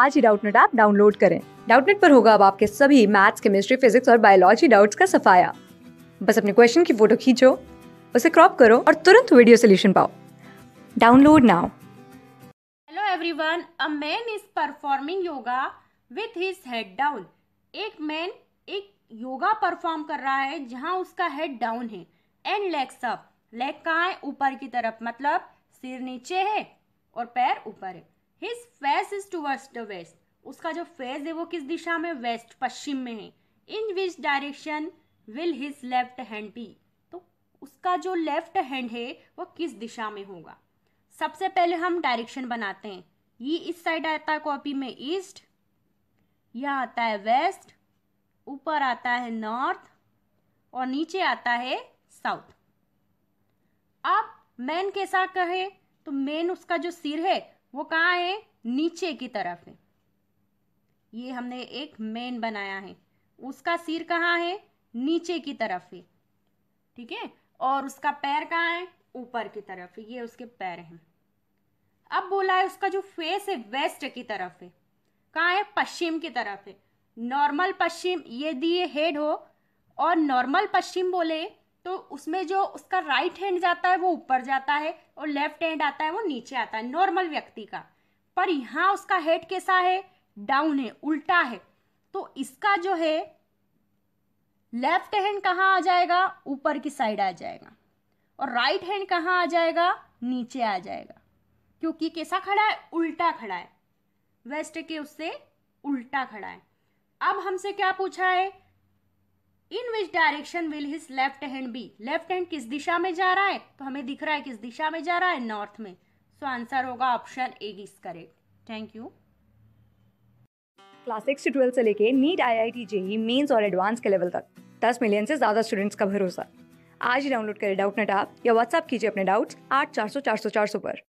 आज ही Doubtnut app download करें डाउटनेट पर होगा अब आपके सभी मैथ्स केमिस्ट्री फिजिक्स और बायोलॉजी डाउट्स का सफाया बस अपने क्वेश्चन की फोटो खींचो उसे क्रॉप करो और तुरंत वीडियो सोल्यूशन पाओ download now hello everyone a man is performing yoga with his head down एक मैन एक योगा परफॉर्म कर रहा है जहां उसका हेड डाउन है एंड लेग्स अप लेग कहाँ है ऊपर की तरफ मतलब सिर नीचे है और पैर ऊपर है his face is towards the west उसका जो फेस है वो किस दिशा में वेस्ट पश्चिम में है in which direction will his left hand be तो उसका जो लेफ्ट हैंड है वो किस दिशा में होगा सबसे पहले हम डायरेक्शन बनाते हैं ये इस साइड आता है कॉपी में ईस्ट यह आता है वेस्ट ऊपर आता है नॉर्थ और नीचे आता है साउथ अब मैन कैसा कहे तो मैन उसका जो सिर है वो कहाँ है नीचे की तरफ है ये हमने एक मेन बनाया है उसका सिर कहाँ है नीचे की तरफ है ठीक है और उसका पैर कहाँ है ऊपर की तरफ है ये उसके पैर हैं अब बोला है उसका जो फेस है वेस्ट की तरफ है कहाँ है पश्चिम की तरफ है नॉर्मल पश्चिम यदि ये हेड हो और नॉर्मल पश्चिम बोले तो उसमें जो उसका राइट हैंड जाता है वो ऊपर जाता है और लेफ्ट हैंड आता है वो नीचे आता है नॉर्मल व्यक्ति का पर यहाँ उसका हेड कैसा है डाउन है उल्टा है तो इसका जो है लेफ्ट हैंड कहाँ आ जाएगा ऊपर की साइड आ जाएगा और राइट हैंड कहाँ आ जाएगा नीचे आ जाएगा क्योंकि कैसा खड़ा है उल्टा खड़ा है वेस्ट के उससे उल्टा खड़ा है अब हमसे क्या पूछा है in which direction will his left hand be left hand किस दिशा में जा रहा है तो हमें दिख रहा है किस दिशा में जा रहा है नॉर्थ में सो आंसर होगा option A is correct thank you class six twelfth से लेके NEET I I T JEE mains और एडवांस के लेवल तक दस मिलियन से ज़्यादा स्टूडेंट्स का भरोसा आज ही डाउनलोड करें डाउट नेट ऐप या व्हाट्सअप कीजिए अपने डाउट्स आठ चार सौ चार सौ चार सौ पर